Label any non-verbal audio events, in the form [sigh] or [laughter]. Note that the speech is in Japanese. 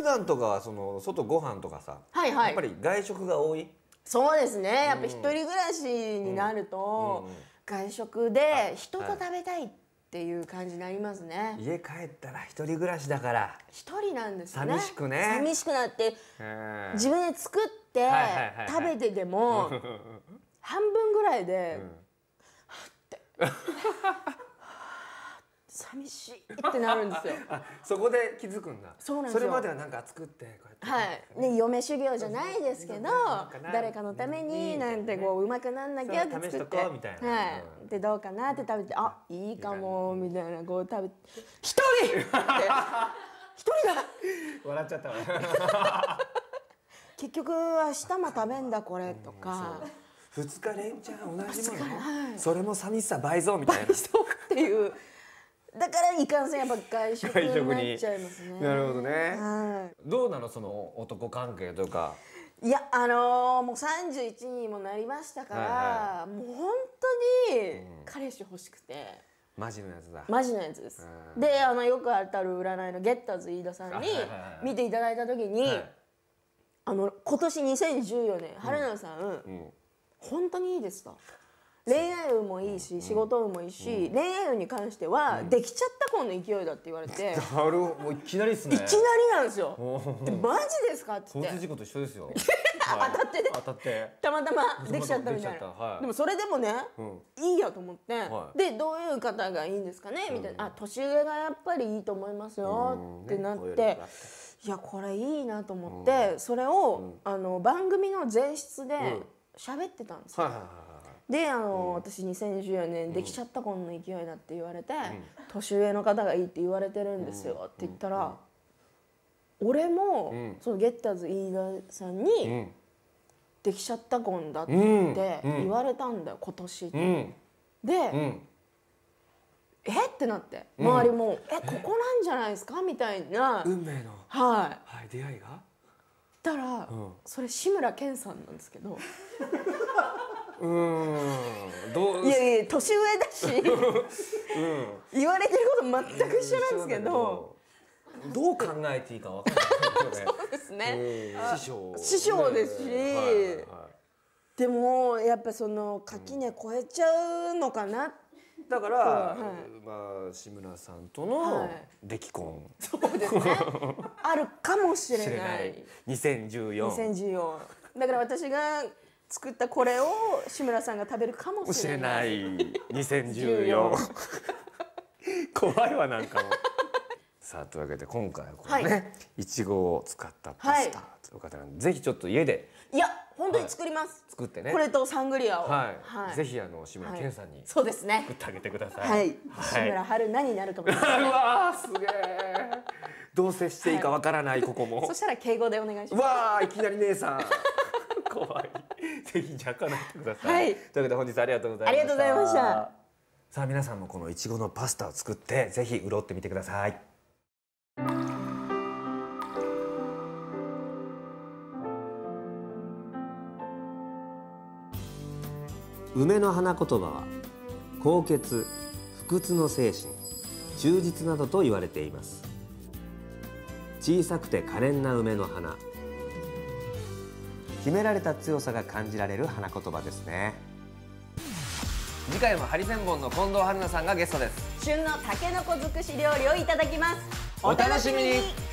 普段とかはその外ご飯とかさ、はいはい、やっぱり外食が多いそうですねやっぱ一人暮らしになると、外食で人と食べたいっていう感じになりますね、家帰ったら一人暮らしだから一人なんですね寂しくね寂しくなって自分で作って食べてでも [laughs] 半分ぐらいで、はって寂しいってなるんですよ [laughs] そこで気づくんだそうなんそれまではなんか作ってってはいね嫁修行じゃないですけど誰かのためになんてこう上手くなんなきゃって作ってみたいな、はい、でどうかなって食べてあいいかもみたいなこう食べて一人一人だ笑っちゃった結局明日も食べんだこれとか、二日連チャン同じもの、はい、それも寂しさ倍増みたいな倍増っていうだからいかんせんやっぱ外食になっちゃいますね。なるほどね。はい、どうなのその男関係とか。いやあのー、もう31にもなりましたから、はいはい、もう本当に彼氏欲しくて。うんマジのやつだマジのやつです、であのよく当たる占いのゲッターズ飯田さんに見ていただいた時に、あの今年2014年春菜さん、うんうん、本当にいいですか恋愛運もいいし仕事運もいいし、うん、恋愛運に関しては、できちゃった婚の勢いだって言われてなるいきなりですねいきなりなんですよでマジですかって交通事故と一緒ですよ [laughs] 当たってね当たってたまたまできちゃったみたいな、はい、でもそれでもね、うん、いいやと思って、はい、でどういう方がいいんですかねみたいな、あ年上がやっぱりいいと思いますよってなって、ね、いやこれいいなと思って、それを、あの番組の前室で喋ってたんですよ、はいはいはいであの、私2014年できちゃったこんな勢いだって言われて、年上の方がいいって言われてるんですよって言ったら、俺も、そのゲッターズ飯田さんに、できちゃったこんだって言われたんだよ、今年って。で、えってなって周りも「えここなんじゃないですか?」みたいな運命の、はい、はい、出会いがたら、それ志村けんさんなんですけどうんどういやいや年上だし、[laughs] うん、言われてること全く一緒なんですけど。どう考えていいか分からない、ね、そうですね、えー、師匠師匠ですし、ねはいはい、でもやっぱその垣根超えちゃうのかな、うん、だから、はい、まあ志村さんとの出来婚、そうですね [laughs] あるかもしれないれない2014 2014だから私が作ったこれを志村さんが食べるかもしれない。2014 [laughs] 怖いわなんかも。さあというわけで今回はこれね、はい、ちごを使ったパスタという方なんで、はい、ぜひちょっと家でいや本当に作ります、はい、作ってねこれとサングリアを、はい、はい、ぜひあの志村けんさんに、そうですね作ってあげてくださいはい、志村春菜になると思います、ね、[laughs] うわすげえどう接していいかわからない、ここもそしたら敬語でお願いしますわあいきなり姉さん [laughs] 怖い [laughs] ぜひ若干ってください、はい、というわけで本日ありがとうございましたありがとうございましたさあ皆さんもこのいちごのパスタを作ってぜひ潤ってみてください梅の花言葉は高潔不屈の精神忠実などと言われています小さくて可憐な梅の花秘められた強さが感じられる花言葉ですね次回もハリセンボンの近藤春菜さんがゲストです旬のたけのこ尽くし料理をいただきますお楽しみに